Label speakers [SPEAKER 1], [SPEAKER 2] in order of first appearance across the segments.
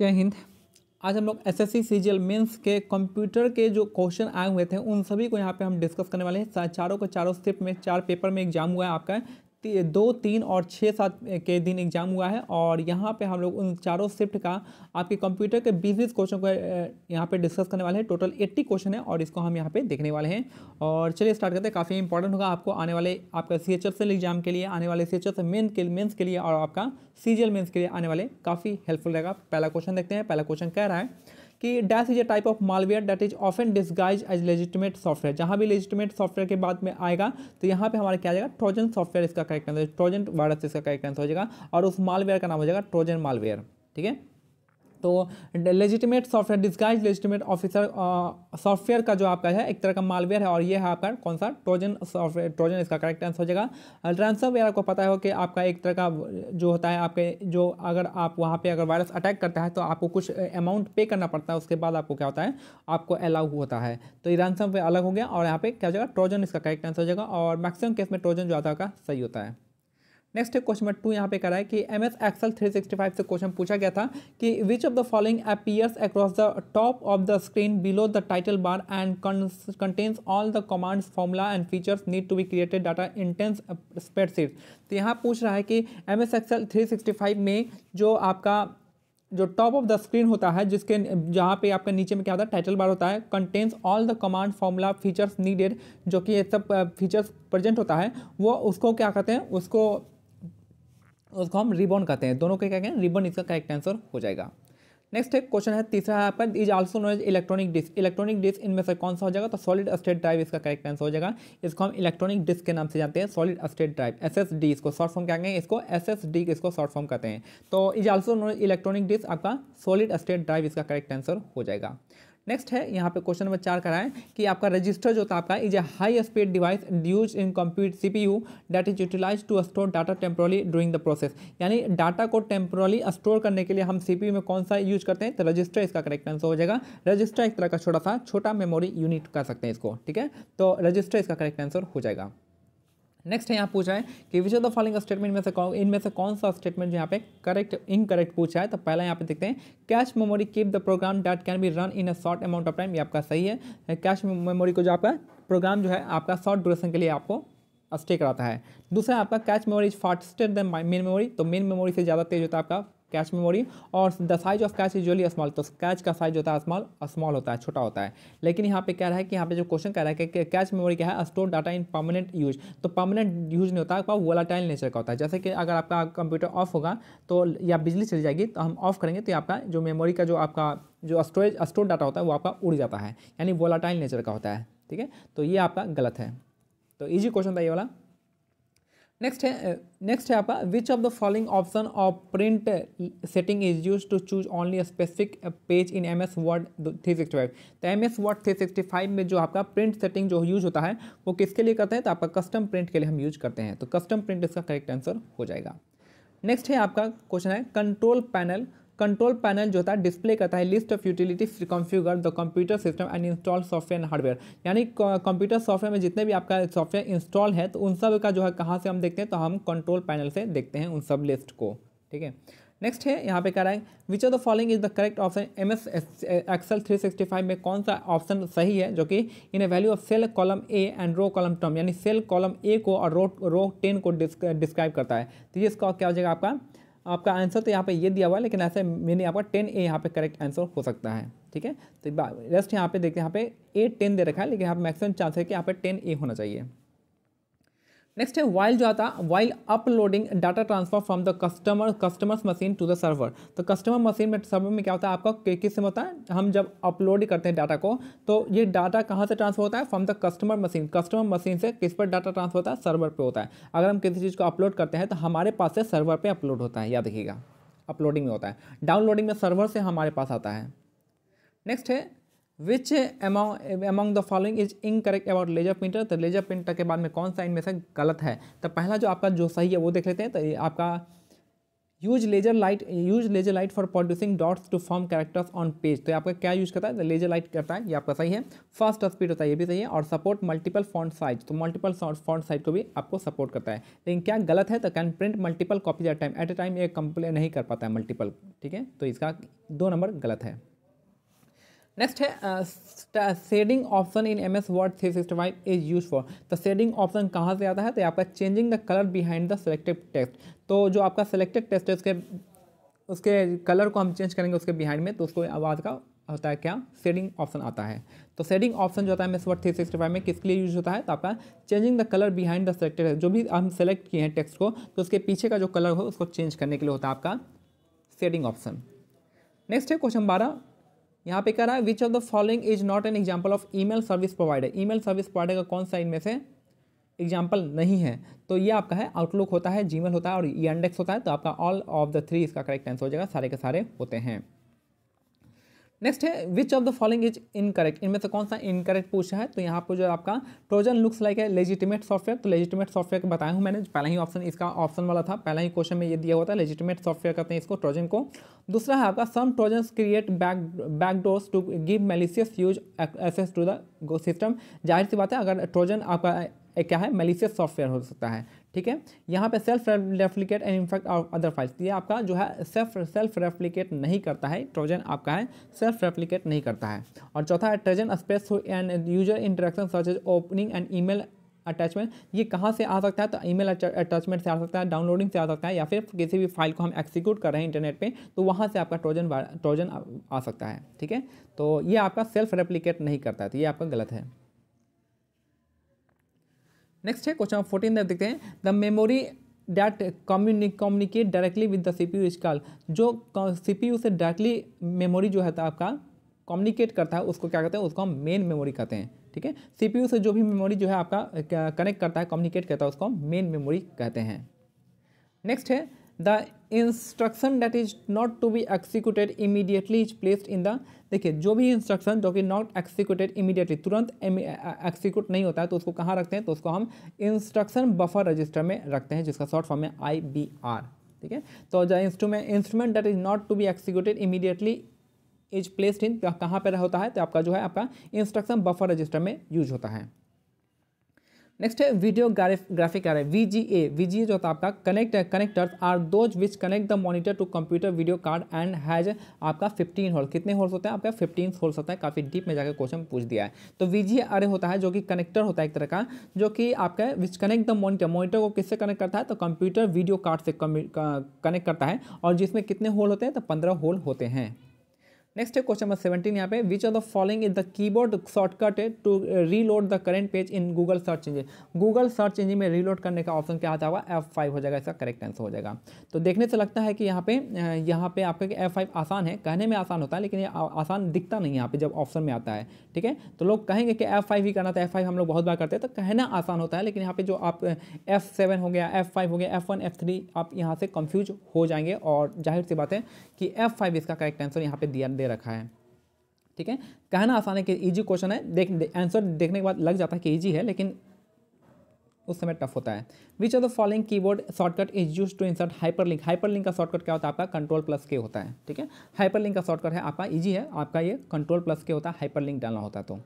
[SPEAKER 1] जय हिंद आज हम लोग S S C C G L के कंप्यूटर के जो क्वेश्चन आए हुए थे उन सभी को यहाँ पे हम डिस्कस करने वाले हैं चारों को चारों स्टेप में चार पेपर में एग्जाम हुआ है आपका दो तीन और छः सात के दिन एग्ज़ाम हुआ है और यहाँ पे हम लोग उन चारों शिफ्ट का आपके कंप्यूटर के बीस बीस क्वेश्चन को यहाँ पे डिस्कस करने वाले हैं टोटल एट्टी क्वेश्चन है और इसको हम यहाँ पे देखने वाले हैं और चलिए स्टार्ट करते हैं काफ़ी इंपॉर्टेंट होगा आपको आने वाले आपका सी एच एग्ज़ाम के लिए आने वाले सी एच मेन के मेन्स के लिए और आपका सी जी मेन्स के लिए आने वाले काफ़ी हेल्पफुल रहेगा पहला क्वेश्चन देखते हैं पहला क्वेश्चन कह रहा है कि dash is a type of malware that is often disguise as legitimate software जहाँ भी लेजिटमेट सॉफ्टवेयर के बाद में आएगा तो यहाँ पे हमारा क्या जाएगा ट्रोजन सॉफ्टवेयर इसका करेक्ट आंसर ट्रोजन वायरस इसका करेक्ट आंसर हो जाएगा और उस मालवेयर का नाम हो जाएगा ट्रोजन मालवेयर ठीक है तो legitimate software disguise legitimate officer software का जो आपका है एक तरह का मालवेयर है और ये है आपका कौन सा ट्रोजन सॉफ्टवेयर ट्रोजन इसका करेक्ट आंसर हो जाएगा ट्रांसफरवेयर uh, आपको पता है कि आपका एक तरह का जो होता है आपके जो अगर आप वहाँ पे अगर वायरस अटैक करता है तो आपको कुछ अमाउंट पे करना पड़ता है उसके बाद आपको क्या होता है आपको अलाउ होता है तो ये रैनसम अलग हो गया और यहाँ पे क्या हो जाएगा ट्रोजन इसका करेक्ट आंसर हो जाएगा और मैक्सिमम केस में ट्रोजन जो आता है सही होता है नेक्स्ट है क्वेश्चन टू यहाँ पे करा है कि M S Excel three sixty five से क्वेश्चन पूछा गया था कि which of the following appears across the top of the screen below the title bar and contains all the commands formula and features need to be created data intense spreadsheet तो यहाँ पूछ रहा है कि M S Excel three sixty five में जो आपका जो टॉप ऑफ द स्क्रीन होता है जिसके जहाँ पे आपका नीचे में क्या होता है टाइटल बार होता है contains all the command formula features needed जो कि ये सब फीचर्स uh, प्रेजेंट होता है वो उसको क्या कहते हैं उसको उसको हम रिबन कहते हैं दोनों के क्या कहें रिबन इसका करेक्ट आंसर हो जाएगा नेक्स्ट एक क्वेश्चन है तीसरा है पर is also knows electronic disk electronic disk इनमें से कौन सा हो जाएगा तो सॉलिड स्टेट ड्राइव इसका करेक्ट आंसर हो जाएगा इसको हम इलेक्ट्रॉनिक डिस्क के नाम से जानते हैं सॉलिड स्टेट ड्राइव एसएसडी इसको शॉर्ट फॉर्म क्या कहेंगे इसको एसएसडी इसको शॉर्ट फॉर्म कहते हैं तो is also knows electronic disk आपका सॉलिड स्टेट ड्राइव इसका करेक्ट आंसर हो जाएगा नेक्स्ट है यहाँ पे क्वेश्चन नंबर चार कराएं कि आपका रजिस्टर जो था आपका is a high speed device use in compute C P U that is utilize to store data temporarily during the process यानी डाटा को टेम्प्रोली स्टोर करने के लिए हम सी पी यू में कौन सा यूज करते हैं तो रजिस्टर इसका करेक्ट आंसर हो जाएगा रजिस्टर एक तरह का छोटा सा छोटा मेमोरी यूनिट कर सकते हैं इसको ठीक है तो रजिस्टर इसका करेक्ट आंसर हो जाएगा नेक्स्ट यहाँ पूछा है कि which of the following statement में से कौन इनमें से कौन सा स्टेटमेंट यहाँ पे करेक्ट इनकरेक्ट पूछा है तो पहला यहाँ पे देखते हैं cache memory keep the program that can be run in a short amount of time ये आपका सही है कैश मेमोरी को जो आपका प्रोग्राम जो है आपका शॉर्ट ड्यूरेशन के लिए आपको स्टे कराता है दूसरा आपका cache memory is faster than main memory तो मेन मेमोरी से ज़्यादा तेज होता है आपका कैश मेमोरी और the size of cache usually small तो कैश का साइज होता है स्मॉल स्मॉल होता है छोटा होता है लेकिन यहाँ पे कह रहा है कि यहाँ पे जो क्वेश्चन कह रहा है कि कैश मेमोरी क्या है store data in permanent use तो परमानेंट यूज नहीं होता आपका वोलाटाइल नेचर का होता है जैसे कि अगर आपका कंप्यूटर ऑफ होगा तो या बिजली चली जाएगी तो हम ऑफ करेंगे तो आपका जो मेमोरी का जो आपका जो स्टोरेज स्टोर डाटा होता है वो आपका उड़ जाता है यानी वोलाटाइल नेचर का होता है ठीक है तो ये आपका गलत है तो ईजी क्वेश्चन था ये वाला नेक्स्ट है नेक्स्ट है आपका which of the following option of print setting is use to choose only specific page in M S word three sixty five तो M S word three sixty five में जो आपका प्रिंट सेटिंग जो use होता है वो किसके लिए करते हैं तो आपका कस्टम प्रिंट के लिए हम यूज करते हैं तो कस्टम प्रिंट इसका करेक्ट आंसर हो जाएगा नेक्स्ट है आपका क्वेश्चन है कंट्रोल पैनल कंट्रोल पैनल जो होता है डिस्प्ले करता है list of utilities configure the computer system and install software and hardware यानी कंप्यूटर सॉफ्टवेयर में जितने भी आपका सॉफ्टवेयर इंस्टॉल है तो उन सब का जो है कहाँ से हम देखते हैं तो हम कंट्रोल पैनल से देखते हैं उन सब लिस्ट को ठीक है नेक्स्ट है यहाँ पे कह रहा है which of the following is the correct option M S three sixty five में कौन सा ऑप्शन सही है जो कि in A value of cell column A and row column term यानी सेल कॉलम ए को और रो रो टेन को डिस्क्राइब करता है तो ये इसका क्या हो जाएगा आपका आपका आंसर तो यहाँ पे ये दिया हुआ है लेकिन ऐसे मैंने आपका टेन ए यहाँ पे करेक्ट आंसर हो सकता है ठीक है तो रेस्ट यहाँ पे देखते हैं यहाँ पे ए टेन दे रखा है लेकिन यहाँ पे मैक्सिमम चांस है कि यहाँ पे टेन ए होना चाहिए नेक्स्ट है वाइल जो आता है while uploading data transfer from the customer customers machine to the server तो कस्टमर मशीन में सर्वर में क्या होता है आपका किस में होता है हम जब अपलोड करते हैं डाटा को तो ये डाटा कहाँ से ट्रांसफर होता है from the customer machine customer machine से किस पर डाटा ट्रांसफर होता है सर्वर पर होता है अगर हम किसी चीज़ को अपलोड करते हैं तो हमारे पास से सर्वर पर अपलोड होता है याद रखिएगा अपलोडिंग में होता है डाउनलोडिंग में सर्वर से हमारे पास आता है नेक्स्ट है which among among the following is incorrect about laser printer तो लेजर प्रिंटर के बाद में कौन सा इनमें से गलत है तो पहला जो आपका जो सही है वो देख लेते हैं तो आपका use laser light use laser light for producing dots to form characters on page तो आपका क्या यूज करता है लेजर तो लाइट करता है ये आपका सही है फास्ट स्पीड होता है ये भी सही है और सपोर्ट मल्टीपल फॉन्ट साइज तो मल्टीपल फॉन्ट साइज को भी आपको सपोर्ट करता है लेकिन क्या गलत है तो can print multiple copies at time at a time ये कंप्लेन नहीं कर पाता है मल्टीपल ठीक है तो इसका दो नंबर गलत है नेक्स्ट है shading option in M S word three sixty five is use for तो सेडिंग ऑप्शन कहाँ से आता है तो आपका changing the colour behind the selected text तो जो आपका सेलेक्टेड टेक्स्ट है उसके उसके कलर को हम चेंज करेंगे उसके बिहाइंड में तो उसको आवाज़ का होता है क्या शेडिंग ऑप्शन आता है तो सेडिंग ऑप्शन जो होता है M S word three sixty five में किसके लिए यूज होता है तो आपका changing the colour behind the selected जो भी हम सेलेक्ट किए हैं टेक्स्ट को तो उसके पीछे का जो कलर हो उसको चेंज करने के लिए होता है आपका सेडिंग ऑप्शन नेक्स्ट है क्वेश्चन बारह यहाँ पे कह रहा है which of the following is not an example of email service provider email service provider का कौन सा इनमें से एग्जाम्पल नहीं है तो ये आपका है आउटलुक होता है जीमेल होता है और इंडेक्स होता है तो आपका ऑल ऑफ द थ्री इसका करेक्ट आंसर हो जाएगा सारे के सारे होते हैं नेक्स्ट है which of the following is incorrect इनमें से कौन सा इनकरेक्ट पूछा है तो यहाँ पर जो आपका ट्रोजन लुक्स लाइक है लेजिटिमेट सॉफ्टवेयर तो लेजिटिमेट सॉफ्टवेयर का बताया हूँ मैंने पहला ही ऑप्शन इसका ऑप्शन वाला था पहला ही क्वेश्चन में ये दिया हुआ था लेजिटिमेट सॉफ्टवेयर कहते हैं इसको ट्रोजन को दूसरा है आपका some Trojan create back backdoors to give malicious use access to the system जाहिर सी बात है अगर ट्रोजन आपका क्या है मेलिशियस सॉफ्टवेयर हो सकता है ठीक है यहाँ पे self replicate and infect other files ये आपका जो है सेल्फ सेल्फ रेप्लिकेट नहीं करता है ट्रोजन आपका है सेल्फ रेप्लिकेट नहीं करता है और चौथा है Trojan space and user interaction search as opening and email attachment ये कहाँ से आ सकता है तो ईमेल अटैचमेंट से आ सकता है डाउनलोडिंग से आ सकता है या फिर किसी भी फाइल को हम एक्सिक्यूट कर रहे हैं इंटरनेट पे तो वहाँ से आपका ट्रोजन ट्रोजन आ सकता है ठीक है तो ये आपका सेल्फ रेप्लिकेट नहीं करता है तो ये आपका गलत है नेक्स्ट है क्वेश्चन फोर्टीन में देखते हैं the memory that communicate directly with the C P U is call जो सी पी यू से डायरेक्टली मेमोरी जो है तो आपका कम्युनिकेट करता है उसको क्या कहते हैं उसको हम मेन मेमोरी कहते हैं ठीक है सीपीयू से जो भी मेमोरी जो है आपका कनेक्ट करता है कम्युनिकेट करता है उसको हम मेन मेमोरी कहते हैं नेक्स्ट है the instruction that is not to be executed immediately is placed in the देखिए जो भी इंस्ट्रक्शन जो कि नॉट एक्सिक्यूटेड इमीडिएटली तुरंत एक्सिक्यूट नहीं होता है तो उसको कहाँ रखते हैं तो उसको हम इंस्ट्रक्शन बफर रजिस्टर में रखते हैं जिसका शॉर्ट फॉर्म है आई बी आर ठीक है तो the instrument instrument that is not to be executed immediately is placed in कहाँ पर होता है तो आपका जो है आपका इंस्ट्रक्शन बफर रजिस्टर में यूज होता है नेक्स्ट है video graphic array V G A V G A होता है आपका connect connectors are those which connect the monitor to computer video card and has आपका 15 होल कितने होल्स होते हैं आपका 15 होल्स होता है काफ़ी डीप में जाकर क्वेश्चन पूछ दिया है तो वी जी अरे होता है जो कि कनेक्टर होता है एक तरह का जो कि आपका which connect the monitor monitor को किससे कनेक्ट करता है तो कंप्यूटर वीडियो कार्ड से कनेक्ट करता है और जिसमें कितने होल होते हैं तो पंद्रह होल होते हैं नेक्स्ट है क्वेश्चन नंबर सेवेंटीन यहाँ पे which are the following is the keyboard shortcut है to reload the current page in Google search engine Google search engine में रीलोड करने का ऑप्शन क्या आता हुआ एफ फाइव हो जाएगा इसका करेक्ट आंसर हो जाएगा तो देखने से लगता है कि यहाँ पे यहाँ पे आपका एफ फाइव आसान है कहने में आसान होता है लेकिन ये आसान दिखता नहीं यहाँ पे जब ऑप्शन में आता है ठीक है तो लोग कहेंगे कि एफ फाइव ही करना था एफ फाइव हम लोग बहुत बार करते हैं तो कहना आसान होता है लेकिन यहाँ पे जो आप एफ सेवन हो गया एफ फाइव हो गया एफ वन एफ थ्री आप यहाँ से कंफ्यूज हो जाएंगे और जाहिर सी बात है कि एफ फाइव इसका करेक्ट आंसर यहाँ पे दिया रखा है ठीक है कहना आसान है कि ईजी क्वेश्चन है देख आंसर दे, देखने के बाद लग जाता है कि ईजी है लेकिन उस समय टफ होता है विच are the following keyboard shortcut is use to insert hyper link hyper link का शॉर्टकट क्या होता है आपका कंट्रोल प्लस के होता है ठीक है हाइपर लिंक का शॉर्टकट है आपका ईजी है आपका ये कंट्रोल प्लस के होता है हाइपर लिंक डालना होता है तो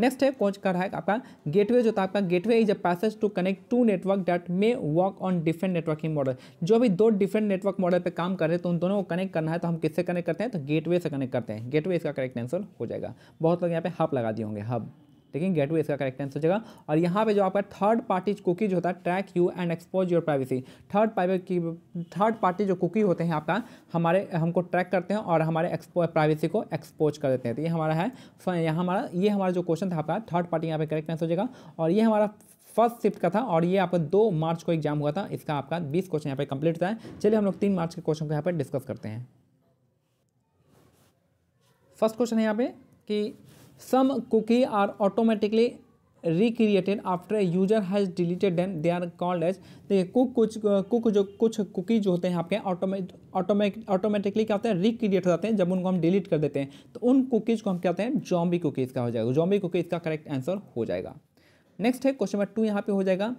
[SPEAKER 1] नेक्स्ट है कौन कर रहा है आपका गेटवे जो था आपका gateway is a passage to connect to network that may work on different networking model जो भी दो डिफरेंट नेटवर्क मॉडल पर काम कर रहे हैं तो उन दोनों को कनेक्ट करना है तो हम किससे कनेक्ट करते हैं तो गेटवे से कनेक्ट करते हैं गेटवे इसका करेक्ट आंसर हो जाएगा बहुत लोग यहाँ पे हब लगा दिए होंगे हब लेकिन है गेटवे इसका करेक्ट आंसर हो जाएगा और यहाँ पे जो आपका थर्ड पार्टी कुकीज होता है track you and expose your privacy third party की थर्ड पार्टी जो कुकी होते हैं आपका हमारे हमको ट्रैक करते हैं और हमारे प्राइवेसी को एक्सपोज कर देते हैं तो ये हमारा है यहाँ हमारा ये हमारा जो क्वेश्चन था आपका थर्ड पार्टी यहाँ पे करेक्ट आंसर हो जाएगा और ये हमारा फर्स्ट शिफ्ट का था और ये आपका दो मार्च को एग्जाम हुआ था इसका आपका बीस क्वेश्चन यहाँ पे कंप्लीट था चलिए हम लोग तीन मार्च के क्वेश्चन को यहाँ पर डिस्कस करते हैं फर्स्ट क्वेश्चन है यहाँ पे कि some cookie are automatically recreated after a user has deleted then they are called as देखिए कुक कुछ कुक जो कुछ कुकी जो होते हैं आपके ऑटोमेट ऑटोमेटिकली क्या होते हैं रिक्रिएट हो जाते हैं जब उनको हम डिलीट कर देते हैं तो उन कुकीज़ को हम क्या होते हैं जॉम्बी कुकीज़ का हो जाएगा जॉम्बी कुकीज़ का करेक्ट आंसर हो जाएगा नेक्स्ट है क्वेश्चन नंबर टू यहाँ पे हो जाएगा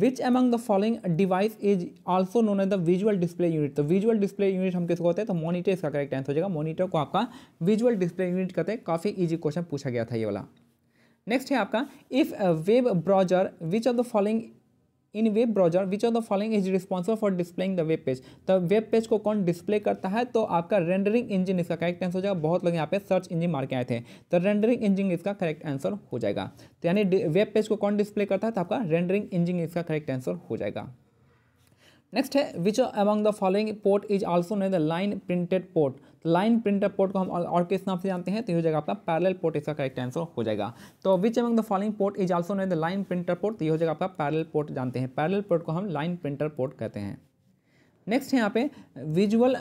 [SPEAKER 1] which among the following device is also known as the visual display unit तो विजुअल डिस्प्ले यूनिट हम किसको कहते हैं तो मॉनिटर इसका करेक्ट आंसर हो जाएगा मॉनिटर को आपका विजुअल डिस्प्ले यूनिट कहते हैं काफ़ी ईजी क्वेश्चन पूछा गया था ये वाला नेक्स्ट है आपका if web browser which of the following in web browser which of the following is responsible for displaying the web page तो वेब पेज को कौन डिस्प्ले करता है तो आपका रेंडरिंग इंजन इसका करेक्ट आंसर हो जाएगा बहुत लोग यहाँ पे सर्च इंजन मार के आए थे तो रेंडरिंग इंजन इसका करेक्ट आंसर हो जाएगा तो यानी वेब पेज को कौन डिस्प्ले करता है तो आपका रेंडरिंग इंजन इसका करेक्ट आंसर हो जाएगा नेक्स्ट है which among the following port is also known the line printed port line printer port को हम और किस नाम से जानते हैं तो ये हो जाएगा आपका पैरेलल पोर्ट इसका करेक्ट आंसर हो जाएगा तो which among the following port is also known the line printer port तो ये हो जाएगा आपका पैरेलल पोर्ट जानते हैं पैरेलल पोर्ट को हम लाइन प्रिंटर पोर्ट कहते हैं नेक्स्ट यहाँ पे विजुअल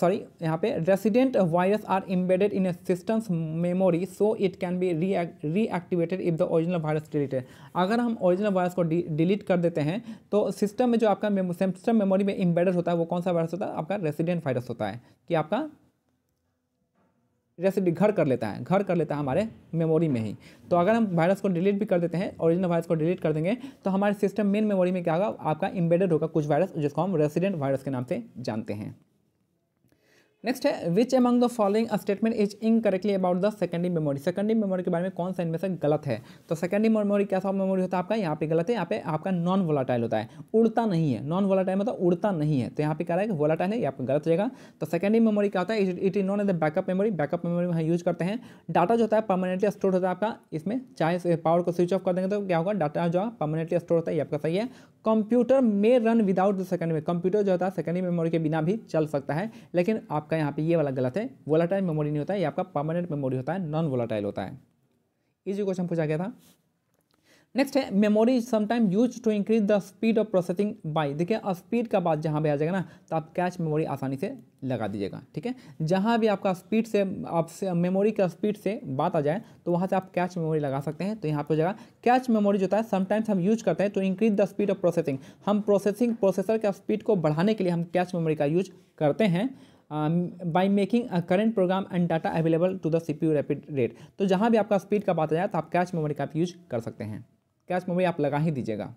[SPEAKER 1] सॉरी uh, यहाँ पे resident virus are embedded in a system's memory so it can be reactivated if the original virus deleted अगर हम ओरिजिनल वायरस को डिलीट कर देते हैं तो सिस्टम में जो आपका सिस्टम मेमोरी में इम्बेडेड होता है वो कौन सा वायरस होता है आपका रेसिडेंट वायरस होता है कि आपका जैसे घर कर लेता है घर कर लेता है हमारे मेमोरी में ही तो अगर हम वायरस को डिलीट भी कर देते हैं ओरिजिनल वायरस को डिलीट कर देंगे तो हमारे सिस्टम मेन मेमोरी में क्या होगा आपका इम्बेडेड होगा कुछ वायरस जिसको हम रेसिडेंट वायरस के नाम से जानते हैं नेक्स्ट है which among the following statement is incorrectly about the secondary memory secondary memory के बारे में कौन सा इनमें से गलत है तो सेकेंडरी मेमोरी कैसा मेमोरी होता है आपका यहाँ पे गलत है यहाँ पे आपका नॉन वोलाटाइल होता है उड़ता नहीं है नॉन वोलाटाइल मतलब उड़ता नहीं है तो यहाँ पे कह रहा है कि वोलाटाइल है ये गलत रहेगा तो सेकेंडरी मेमोरी क्या होता है it is known as the backup memory backup memory में यूज करते हैं डाटा जो होता है परमानेंटली स्टोर होता है आपका इसमें चाहे पावर को स्विच ऑफ कर देंगे तो क्या होगा डाटा जो है परमानेंटली स्टोर होता है ये आपका सही है कंप्यूटर में run without the secondary computer जो होता है सेकेंडरी मेमोरी के बिना भी चल सकता है लेकिन आपका आपका यहाँ पे ये वाला गलत है वोलाटाइल मेमोरी नहीं होता है ये आपका परमानेंट मेमोरी होता है नॉन वोलाटाइल होता है इसी क्वेश्चन पूछा गया था नेक्स्ट है memory sometime use to increase the speed of processing by देखिए स्पीड का बात जहाँ भी आ जाएगा ना तो आप कैच मेमोरी आसानी से लगा दीजिएगा ठीक है जहाँ भी आपका स्पीड से आप मेमोरी का स्पीड से बात आ जाए तो वहाँ से आप कैच मेमोरी लगा सकते हैं तो यहाँ पे हो जाएगा कैच मेमोरी जो होता है समटाइम्स हम यूज करते हैं to increase the speed of processing हम प्रोसेसिंग प्रोसेसर का स्पीड को बढ़ाने के लिए हम कैच मेमोरी का यूज करते हैं by making current program and data available to the C P U rapid rate तो जहाँ भी आपका स्पीड का बात आ जाए तो आप कैश मेमोरी का आप यूज कर सकते हैं कैश मेमोरी आप लगा ही दीजिएगा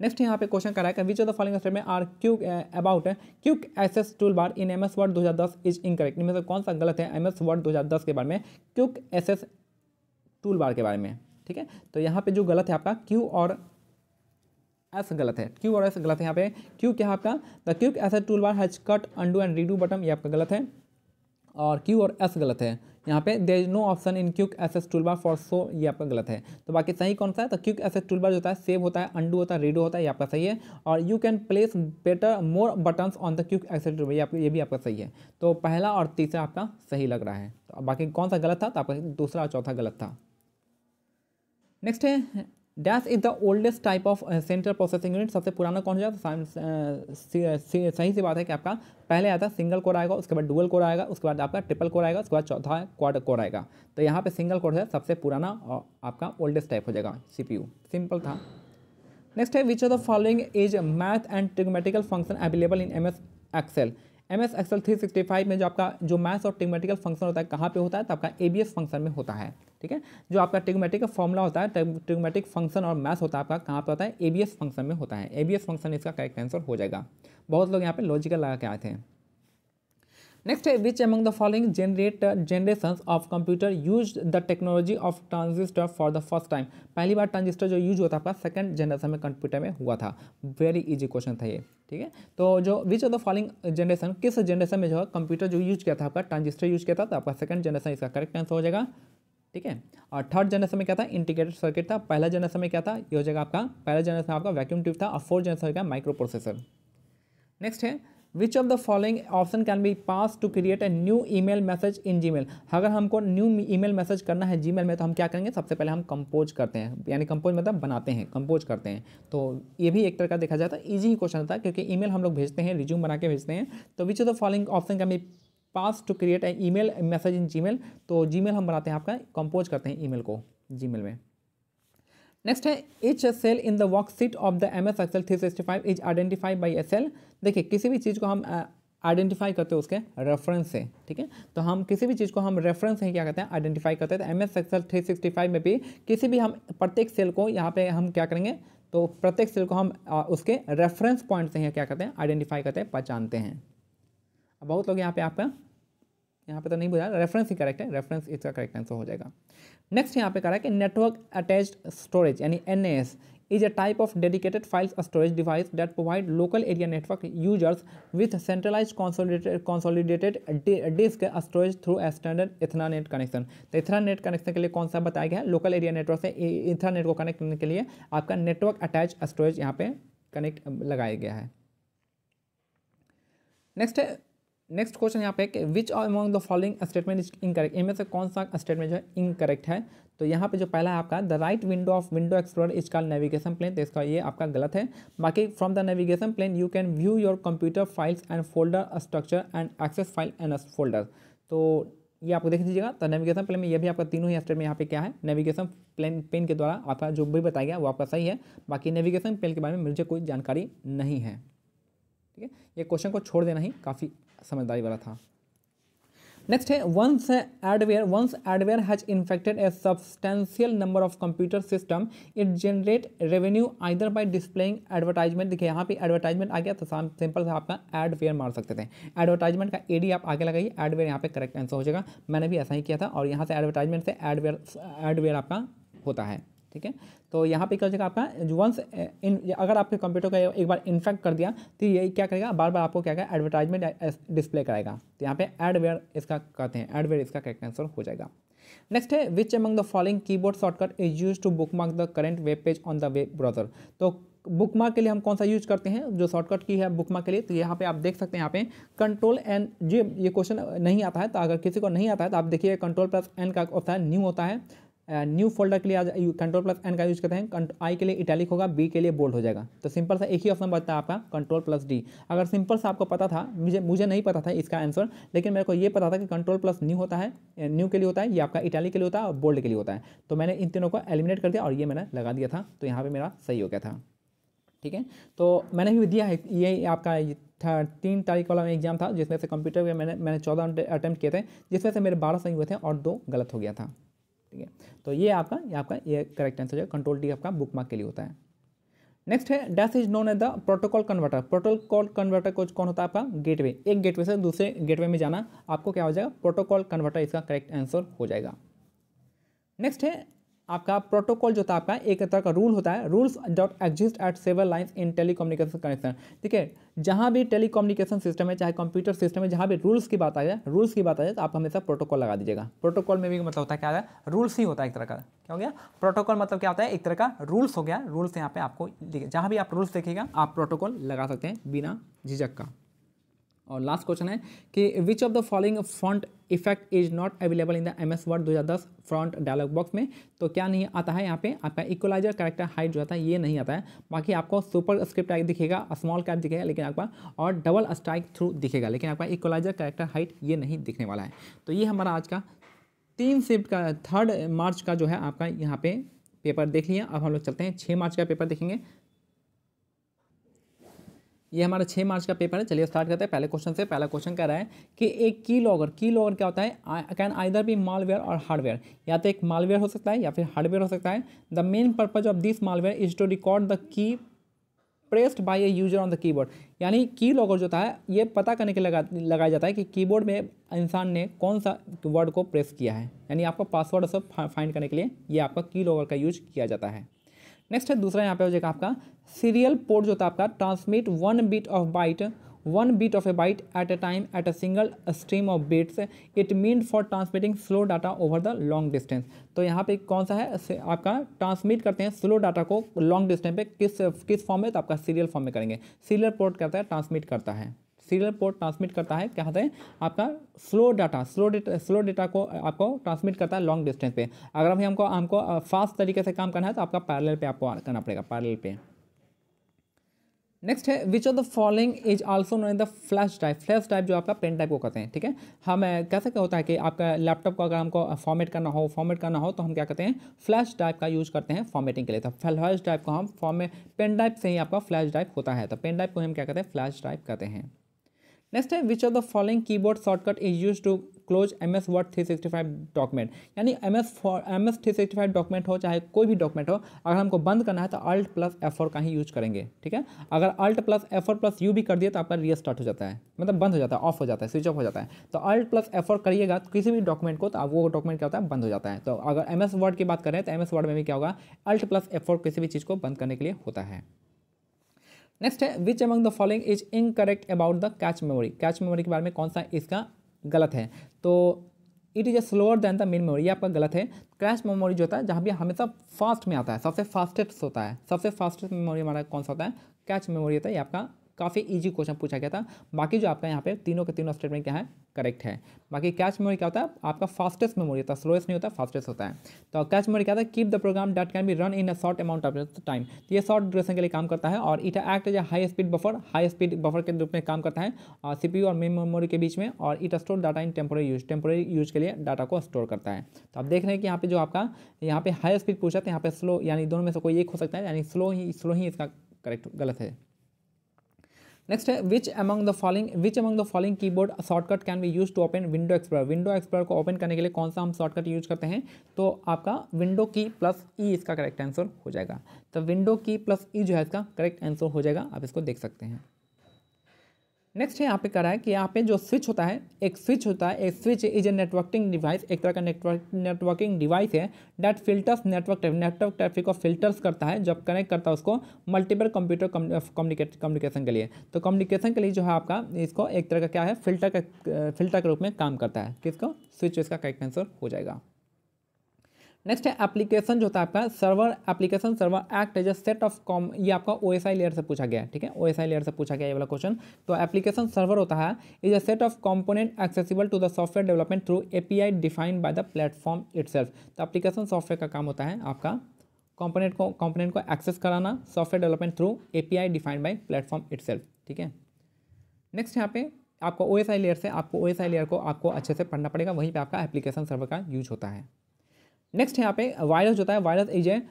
[SPEAKER 1] नेक्स्ट यहाँ पे क्वेश्चन कराया कि which of the following statement are Q about quick access toolbar in M S word दो हज़ार दस इज इनकरेक्ट इनमें से कौन सा गलत है एम एस वर्ड दो हज़ार दस के बारे में quick access toolbar के बारे में ठीक है तो यहाँ पे जो गलत है आपका क्यू और एस गलत है क्यू और एस गलत है यहाँ पे क्यू क्या है आपका the quick access toolbar has cut undo and redo button ये आपका गलत है और क्यू और एस गलत है यहाँ पे there is no option in quick access toolbar for so ये आपका गलत है तो बाकी सही कौन सा है तो quick access toolbar जो होता है सेव होता है अंडू होता है रीडो होता है ये आपका सही है और you can place better more buttons on the quick access toolbar ये भी आपका सही है तो पहला और तीसरा आपका सही लग रहा है तो बाकी कौन सा गलत था तो आपका दूसरा और चौथा गलत था नेक्स्ट है dash is the oldest type of central processing unit सबसे पुराना कौन सा uh, सही सी बात है कि आपका पहले आता है सिंगल कोर आएगा उसके बाद डुअल कोर आएगा उसके बाद आपका ट्रिपल कोर आएगा उसके बाद चौथा क्वाड कोर आएगा तो यहाँ पे सिंगल कोर है सबसे पुराना और आपका ओल्डेस्ट टाइप हो जाएगा सीपीयू सिंपल था नेक्स्ट है which of the following is math and trigonometrical function available in M S Excel M S Excel three sixty five में जो आपका जो मैथ्स और टिगमेटिकल फंक्शन होता है कहाँ पे होता है तो आपका ए बी एस फंक्शन में होता है ठीक है जो आपका ट्रिगमेटिक का फॉर्मूला होता है ट्रिगमेटिक फंक्शन और मैथ होता है आपका कहाँ पर होता है ए फंक्शन में होता है ए फंक्शन इसका करेक्ट आंसर हो जाएगा बहुत लोग यहाँ पर लॉजिकल लगा के आए थे नेक्स्ट है which among the following generate generation of computer use the technology of transistor for the first time पहली बार ट्रांजिस्टर जो यूज होता था सेकंड जनरेशन में कंप्यूटर में हुआ था वेरी इजी क्वेश्चन था ये ठीक है तो जो which of the following generation किस जनरेशन में जो है कंप्यूटर जो यूज किया था आपका ट्रांजिस्टर यूज किया था तो आपका सेकंड जनरेशन इसका करेक्ट आंसर हो जाएगा ठीक है और थर्ड जनरेशन में क्या था इंटीग्रेटेड सर्किट था पहला जनरेशन में क्या था ये हो जाएगा आपका पहला जनरेशन आपका वैक्यूम ट्यूब था और फोर्थ जनरेशन का माइक्रो प्रोसेसर नेक्स्ट है which of the following option can be pass to create a new email message in Gmail अगर हमको न्यू ईमेल मैसेज करना है जीमेल में तो हम क्या करेंगे सबसे पहले हम कंपोज करते हैं यानी कंपोज मतलब बनाते हैं कंपोज करते हैं तो ये भी एक तरह का देखा जाता है ईजी ही क्वेश्चन था क्योंकि ईमेल हम लोग भेजते हैं रिज्यूम बना के भेजते हैं तो which of the following option can be pass to create email message in Gmail तो जी मेल हम बनाते हैं आपका कंपोज करते हैं ई मेल को जी मेल में नेक्स्ट है each cell in the worksheet of the M S Excel three sixty five is identify by S L देखिए किसी भी चीज़ को हम आइडेंटिफाई करते हैं उसके रेफरेंस से ठीक है तो हम किसी भी चीज़ को हम रेफरेंस से क्या करते हैं आइडेंटिफाई करते हैं तो M S Excel three sixty five में भी किसी भी हम प्रत्येक सेल को यहाँ पे हम क्या करेंगे तो प्रत्येक सेल को हम उसके रेफरेंस पॉइंट से क्या करते हैं आइडेंटिफाई करते हैं पहचानते हैं बहुत लोग यहाँ पे आपका यहाँ पे तो नहीं बोला रेफरेंस ही करेक्ट है रेफरेंस इसका करेक्ट आंसर हो जाएगा नेक्स्ट यहाँ पे कह रहा है कि नेटवर्क अटैच्ड स्टोरेज यानी N is a type of dedicated files storage device that provide local area network users with centralize consolidated disk storage through a standard net connection तो इथना नेट कनेक्शन के लिए कौन सा बताया गया है लोकल एरिया नेटवर्क से इथना नेट को कनेक्ट करने के लिए आपका नेटवर्क अटैच स्टोरेज यहाँ पे कनेक्ट लगाया गया है नेक्स्ट है नेक्स्ट क्वेश्चन यहाँ पे which among the following statement is incorrect इनमें से कौन सा स्टेटमेंट जो है इनकरेक्ट है तो यहाँ पे जो पहला है आपका the right window of window explore is call navigation plane तो इसका ये आपका गलत है बाकी from the navigation plane you can view your computer files and folder structure and access file and folder तो ये आपको देख लीजिएगा तो नेविगेशन प्लेन में ये भी आपका तीनों ही स्टेट में यहाँ पे क्या है नेविगेशन प्लेन पेन के द्वारा आपका जो भी बताया गया वो आपका सही है बाकी नेविगेशन प्लेन के बारे में मुझे कोई जानकारी नहीं है ठीक है ये क्वेश्चन को छोड़ देना ही काफ़ी समझदारी वाला था नेक्स्ट है once adware once adware has infected a substantial number of computer system it generate revenue either by displaying advertisement देखिए यहाँ पे एडवर्टाइजमेंट आ गया तो सिंपल से आपका एडवेयर मार सकते थे एडवर्टाइजमेंट का एडी आप आगे लगाइए एडवेयर यहाँ पे करेक्ट आंसर हो जाएगा मैंने भी ऐसा ही किया था और यहाँ से एडवर्टाइजमेंट से एडवेयर एडवेयर आपका होता है ठीक है तो यहाँ पे क्या हो जाएगा आपका वंस इन अगर आपके कंप्यूटर का एक बार इन्फेक्ट कर दिया तो ये क्या करेगा बार बार आपको क्या क्या एडवर्टाइजमेंट डिस्प्ले कराएगा तो यहाँ पे एडवेयर इसका कहते हैं एडवेयर इसका करेक्ट आंसर हो जाएगा नेक्स्ट है which among the following keyboard shortcut is use to bookmark the current web page on the web browser तो बुक मार्क के लिए हम कौन सा यूज करते हैं जो शॉर्टकट की है बुक मार्क के लिए तो यहाँ पे आप देख सकते हैं यहाँ पे कंट्रोल एन जी ये क्वेश्चन नहीं आता है तो अगर किसी को नहीं आता है तो आप देखिए कंट्रोल प्लस एन का होता है न्यू होता है न्यू फोल्डर के लिए आज कंट्रोल प्लस एन का यूज करते हैं आई के लिए इटैलिक होगा बी के लिए बोल्ड हो जाएगा तो सिंपल सा एक ही ऑप्शन बचता है आपका कंट्रोल प्लस डी अगर सिंपल सा आपको पता था मुझे मुझे नहीं पता था इसका आंसर लेकिन मेरे को ये पता था कि कंट्रोल प्लस न्यू होता है न्यू के लिए होता है ये आपका इटैलिक के लिए होता है और बोल्ड के लिए होता है तो मैंने इन तीनों को एलिमिनेट कर दिया और ये मैंने लगा दिया था तो यहाँ पर मेरा सही हो गया था ठीक है तो मैंने भी दिया है ये आपका तीन तारीख वाला एग्जाम था जिसमें से कंप्यूटर के मैंने मैंने चौदह अटैम्प्ट किए थे जिसमें से मेरे बारह सही हुए थे और दो गलत हो गया था ठीक है तो ये आपका ये आपका ये करेक्ट आंसर है कंट्रोल डी आपका बुक मार्क के लिए होता है नेक्स्ट है dash is known as the protocol converter protocol converter कोच कौन होता है आपका गेटवे एक गेटवे से दूसरे गेटवे में जाना आपको क्या हो जाएगा प्रोटोकॉल कन्वर्टर इसका करेक्ट आंसर हो जाएगा नेक्स्ट है आपका प्रोटोकॉल जो था आपका एक तरह का रूल होता है rules dot exist at several lines in telecommunication connection ठीक है जहाँ भी टेलीकम्युनिकेशन सिस्टम है चाहे कंप्यूटर सिस्टम है जहाँ भी रूल्स की बात आ जाए रूल्स की बात आ जाए तो आप हमेशा प्रोटोकॉल लगा दीजिएगा प्रोटोकॉल में भी मतलब होता है क्या है रूल्स ही होता है एक तरह का क्या हो गया प्रोटोकॉल मतलब क्या होता है एक तरह का रूल्स हो गया रूल्स यहाँ पे आपको जहाँ भी आप रूल्स देखेगा आप प्रोटोकॉल लगा सकते हैं बिना झिझक का और लास्ट क्वेश्चन है कि which of the following font effect is not available in the M S word दो हज़ार दस फ्रंट डायलॉग बॉक्स में तो क्या नहीं आता है यहाँ पे आपका इक्वलाइजर कैरेक्टर हाइट जो आता है ये नहीं आता है बाकी आपको सुपर स्क्रिप्ट टाइप दिखेगा स्मॉल कैप दिखेगा लेकिन आपका और डबल स्ट्राइक थ्रू दिखेगा लेकिन आपका इक्वलाइजर कैरेक्टर हाइट ये नहीं दिखने वाला है तो ये हमारा आज का तीन शिफ्ट का थर्ड मार्च का जो है आपका यहाँ पे पेपर देख लिया अब हम लोग चलते हैं छः मार्च का पेपर देखेंगे ये हमारा छः मार्च का पेपर है चलिए स्टार्ट करते हैं पहले क्वेश्चन से पहला क्वेश्चन कह रहा है कि एक की लॉगर की लॉगर क्या होता है कैन आइदर बी मालवेयर और हार्डवेयर या तो एक मालवेयर हो सकता है या फिर हार्डवेयर हो सकता है the main purpose of this malware is to record the key pressed by a user on the keyboard यानी की लॉगर जो था ये पता करने के लगा लगाया जाता है कि कीबोर्ड में इंसान ने कौन सा वर्ड को प्रेस किया है यानी आपका पासवर्ड सब फाइंड करने के लिए ये आपका की लॉगर का यूज किया जाता है नेक्स्ट है दूसरा यहाँ पे हो जाएगा आपका सीरियल पोर्ट जो था आपका transmit one bit of byte one bit of a byte at a time at a single stream of bits it mean for transmitting slow data over the long distance तो यहाँ पे कौन सा है आपका ट्रांसमिट करते हैं स्लो डाटा को लॉन्ग डिस्टेंस पे किस किस फॉर्म में तो आपका सीरियल फॉर्म में करेंगे सीरियल पोर्ट करता है ट्रांसमिट करता है सीरियल पोर्ट ट्रांसमिट करता है क्या कहते हैं आपका slow data slow data slow data को आपको ट्रांसमिट करता है लॉन्ग डिस्टेंस पे अगर अभी हमको हमको फास्ट तरीके से काम करना है तो आपका पैरेलल पे आपको करना पड़ेगा पैरेलल पे नेक्स्ट है which of the following is also known in the flash drive flash drive जो आपका पेन टाइप को कहते हैं ठीक है हम कैसे क्या होता है कि आपका लैपटॉप को अगर हमको फॉर्मेट करना हो फॉर्मेट करना हो तो हम क्या कहते हैं फ्लैश ड्राइव का यूज करते हैं फॉर्मेटिंग के लिए तो फ्लैश ड्राइव को हम फॉर्मेट पेन ड्राइव से ही आपका फ्लैश ड्राइव होता है तो पेन ड्राइव को हम क्या कहते हैं फ्लैश ड्राइव कहते हैं नेक्स्ट है which of the following keyboard shortcut is use to close M S word three sixty five document यानी M S M S three sixty five document हो चाहे कोई भी डॉक्यूमेंट हो अगर हमको बंद करना है तो अल्ट प्लस एफ फोर का ही यूज करेंगे ठीक है अगर alt plus F four plus U भी कर दिए तो आपका स्टार्ट हो जाता है मतलब बंद हो जाता है ऑफ हो जाता है स्विच ऑफ हो जाता है तो अल्ट प्लस एफ फोर करिएगा तो किसी भी डॉक्यूमेंट को तो आप वो डॉक्यूमेंट क्या होता है बंद हो जाता है तो अगर एम एस वर्ड की बात करें तो एम एस वर्ड में भी क्या होगा अल्ट प्लस एफ फोर किसी भी चीज़ को बंद करने के लिए होता है नेक्स्ट है which among the following is incorrect about the cache memory cache memory के बारे में कौन सा इसका गलत है तो it is a slower than the main memory आपका गलत है क्रैश मेमोरी जो होता है जहाँ भी हमेशा फास्ट में आता है सबसे फास्टेस्ट होता है सबसे फास्टेस्ट मेमोरी हमारा कौन सा होता है कैच मेमोरी होता है ये आपका काफ़ी ईजी क्वेश्चन पूछा गया था बाकी जो आपका यहाँ पे तीनों के तीनों स्टेटमेंट क्या है करेक्ट है बाकी कैच मेमोरी क्या होता है आपका फास्टेस्ट मेमोरी होता है स्लोएस्ट नहीं होता फास्टेस्ट होता है तो कैच मेमोरी क्या होता है keep the program that can be run in a short amount of time तो ये शॉर्ट ड्यूरेशन के लिए काम करता है और it act as high speed buffer high speed buffer के रूप में काम करता है और सी और मेन मेमोरी के बीच में और it store data in temporary use temporary use के लिए डाटा को स्टोर करता है तो आप देख रहे हैं कि यहाँ पे जो आपका यहाँ पे हाई स्पीड पूछा था यहाँ पे स्लो यानी दोनों में से कोई एक हो सकता है यानी स्लो ही स्लो ही इसका करेक्ट गलत है नेक्स्ट है which among the following which among the following keyboard shortcut can be use to open window explore window explore को ओपन करने के लिए कौन सा हम शॉर्टकट यूज करते हैं तो आपका विंडो की प्लस ई इसका करेक्ट आंसर हो जाएगा तो विंडो की प्लस ई जो है इसका करेक्ट आंसर हो जाएगा आप इसको देख सकते हैं नेक्स्ट है यहाँ पे करा है कि यहाँ पे जो स्विच होता है एक स्विच होता है एक switch is a networking device एक तरह का नेटवर्क नेटवर्किंग डिवाइस है that filters network traffic network traffic को फिल्टर्स करता है जब कनेक्ट करता है उसको मल्टीपल कंप्यूटर कम्युनिकेट कम्युनिकेशन के लिए तो कम्युनिकेशन के लिए जो है आपका इसको एक तरह का क्या है फिल्टर का फिल्टर uh, के रूप में काम करता है किसको स्विच इसका करेक्ट आंसर हो जाएगा नेक्स्ट है एप्लीकेशन जो होता है आपका server application server act as a set of com ये आपका ओ एस आई लेयर से पूछा गया है ठीक है ओ एस आई लेयर से पूछा गया ये वाला क्वेश्चन तो एप्लीकेशन सर्वर होता है is a set of component accessible to the software development through A P I defined by the platform self तो एप्लीकेशन सॉफ्टवेयर का काम होता है आपका कॉम्पोनेंट को कॉम्पोनेंट को एक्सेस कराना software development through A P I defined by platform self ठीक है नेक्स्ट यहाँ पे आपको ओ लेयर से आपको ओ एस आई लेयर को आपको अच्छे से पढ़ना पड़ेगा वहीं पर आपका एप्लीकेशन सर्वर का यूज होता है नेक्स्ट यहाँ पे वायरस जो होता है virus is a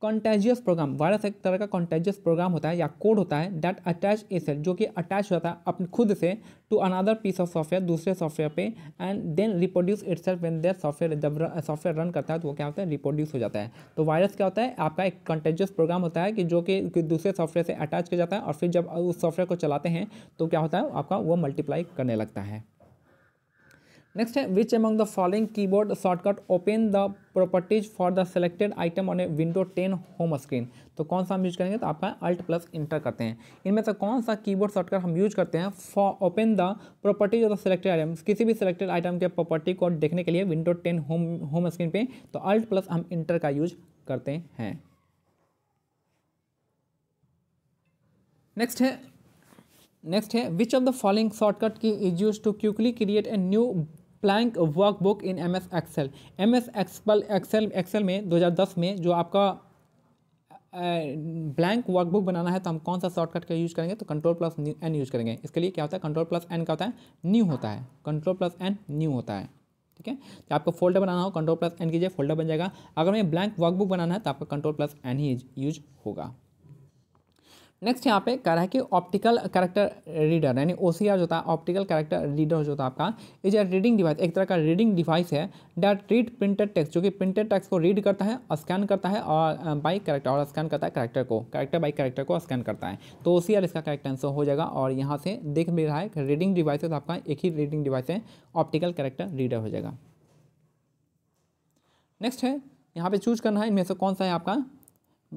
[SPEAKER 1] contagious program virus एक तरह का कॉन्टेजियस प्रोग्राम होता है या कोड होता है डैट अटैच ए सेल जो कि अटैच होता है अपने खुद से to another piece of software दूसरे सॉफ्टवेयर पे and then reproduce itself when their software जब सॉफ्टवेयर रन करता है तो वो क्या होता है रिप्रोड्यूस हो जाता है तो वायरस क्या होता है आपका एक कॉन्टेजियस प्रोग्राम होता है कि जो कि दूसरे सॉफ्टवेयर से अटैच किया जाता है और फिर जब उस सॉफ्टवेयर को चलाते हैं तो क्या होता है आपका वो मल्टीप्लाई करने लगता है नेक्स्ट है which among the following keyboard shortcut open the properties for the selected item on a window ten home screen तो कौन सा हम यूज करेंगे तो आपका अल्ट प्लस इंटर करते हैं इनमें से कौन सा कीबोर्ड शॉर्टकट हम यूज करते हैं for open the properties of the selected item किसी भी सिलेक्टेड आइटम के प्रॉपर्टी को देखने के लिए window ten home home screen पे तो अल्ट प्लस हम इंटर का यूज करते हैं नेक्स्ट है नेक्स्ट है which of the following shortcut key is use to quickly create a new blank workbook in M S Excel M S Excel Excel Excel में 2010 में जो आपका ब्लैंक वर्कबुक बनाना है तो हम कौन सा शॉर्टकट का यूज़ करेंगे तो कंट्रोल प्लस एन यूज़ करेंगे इसके लिए क्या होता है कंट्रोल प्लस एन का होता है न्यू होता है कंट्रोल प्लस एन न्यू होता है ठीक है तो आपको फोल्डर बनाना हो कंट्रोल प्लस एन कीजिए फोल्डर बन जाएगा अगर हमें ब्लैंक वर्कबुक बनाना है तो आपका कंट्रोल प्लस एन ही यूज होगा नेक्स्ट यहाँ पे कह रहा है कि ऑप्टिकल करेक्टर रीडर यानी ओ सी जो था है ऑप्टिकल करेक्टर रीडर जो था आपका इज अ रीडिंग डिवाइस एक तरह का रीडिंग डिवाइस है डेट रीड प्रिंटेड टेक्स्ट जो कि प्रिंटेड टेक्स्ट को रीड करता है स्कैन करता है और बाई करेक्टर और स्कैन करता है करेक्टर को करेक्टर बाई करेक्टर को स्कैन करता है तो ओ इसका करेक्ट आंसर हो जाएगा और यहाँ से देख भी रहा है रीडिंग डिवाइस आपका एक ही रीडिंग डिवाइस है ऑप्टिकल करेक्टर रीडर हो जाएगा नेक्स्ट है यहाँ पे चूज करना है इनमें से कौन सा है आपका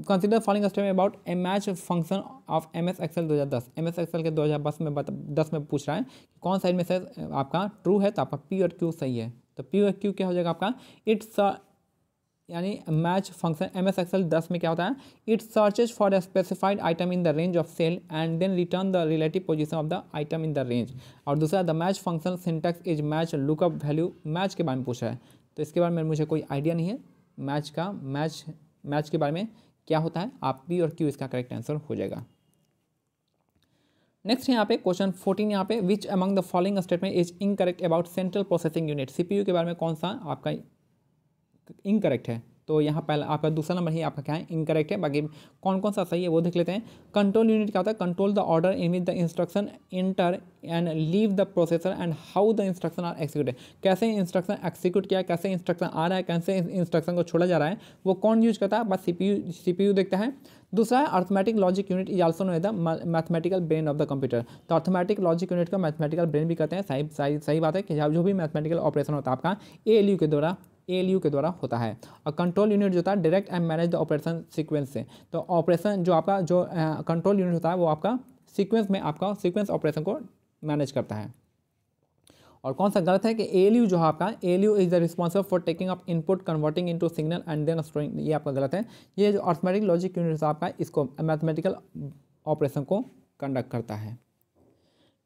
[SPEAKER 1] consider following stem about a match function of M S Excel दो हज़ार दस एम एस एक्सएल के दो हज़ार बस में दस में पूछ रहा है कौन सा इनमें से आपका ट्रू है तो आपका पी और क्यू सही है तो पी और क्यू क्या हो जाएगा आपका इट्स यानी match function M S Excel दस में क्या होता है it searches for a specified item in the range of cell and then return the relative position of the item in the range और दूसरा the match function syntax is match lookup value match के बारे में पूछा है तो इसके बारे में मुझे कोई आइडिया नहीं है मैच का मैच मैच के बारे में क्या होता है आप पी और क्यू इसका करेक्ट आंसर हो जाएगा नेक्स्ट यहाँ पे क्वेश्चन फोर्टीन यहाँ पे which among the following statement is incorrect about central processing unit CPU के बारे में कौन सा आपका इनकरेक्ट है तो यहाँ पहला आपका दूसरा नंबर ही आपका क्या है इनकरेक्ट है बाकी कौन कौन सा सही है वो देख लेते हैं कंट्रोल यूनिट क्या होता है control the order in with the instruction enter and leave the processor and how the instruction are executed कैसे इंस्ट्रक्शन एक्सिक्यूट किया कैसे इंस्ट्रक्शन आ रहा है कैसे इंस्ट्रक्शन को छोड़ा जा रहा है वो कौन यूज करता है बस सीपीयू सीपीयू देखता है दूसरा है arithmetic logic unit is also know the mathematical brain of the computer तो अर्थमेटिक लॉजिक यूनिट का मैथमेटिकल ब्रेन भी कहते हैं सही सही सही बात है कि जो भी मैथमेटिकल ऑपरेशन होता है आपका ए के द्वारा ए के द्वारा होता है और कंट्रोल यूनिट जो होता है direct and manage the operation sequence से तो ऑपरेशन जो आपका जो कंट्रोल यूनिट होता है वो आपका सीक्वेंस में आपका सीक्वेंस ऑपरेशन को मैनेज करता है और कौन सा गलत है कि ए जो है आपका A is the responsible for taking up input converting into signal and then storing ये आपका गलत है ये जो ऑर्थमेटिक लॉजिक यूनिट है आपका इसको मैथमेटिकल ऑपरेशन को कंडक्ट करता है